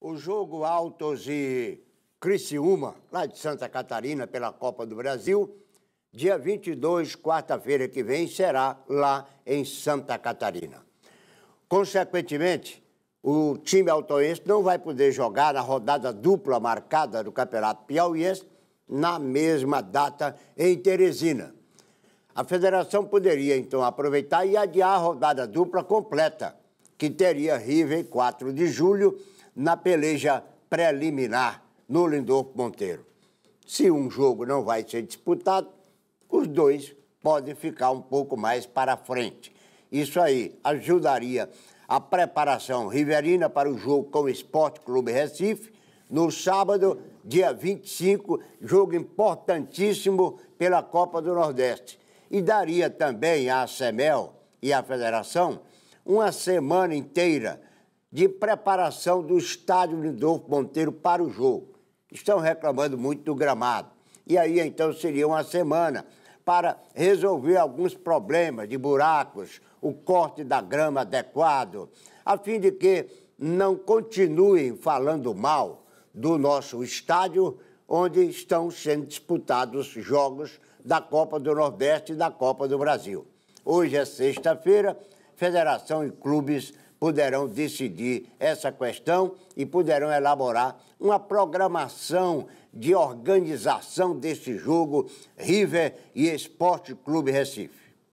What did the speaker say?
O jogo Altos e Criciúma, lá de Santa Catarina, pela Copa do Brasil, dia 22, quarta-feira que vem, será lá em Santa Catarina. Consequentemente, o time altoense não vai poder jogar a rodada dupla marcada do Campeonato Piauiense na mesma data em Teresina. A federação poderia, então, aproveitar e adiar a rodada dupla completa, que teria River 4 de julho na peleja preliminar no Lindorco Monteiro. Se um jogo não vai ser disputado, os dois podem ficar um pouco mais para frente. Isso aí ajudaria a preparação riverina para o jogo com o Esporte Clube Recife no sábado, dia 25, jogo importantíssimo pela Copa do Nordeste. E daria também à SEMEL e à Federação uma semana inteira de preparação do estádio Lindolfo Monteiro para o jogo. Estão reclamando muito do gramado. E aí, então, seria uma semana para resolver alguns problemas de buracos, o corte da grama adequado, a fim de que não continuem falando mal do nosso estádio, onde estão sendo disputados jogos da Copa do Nordeste e da Copa do Brasil. Hoje é sexta-feira, Federação e Clubes poderão decidir essa questão e poderão elaborar uma programação de organização desse jogo River e Esporte Clube Recife.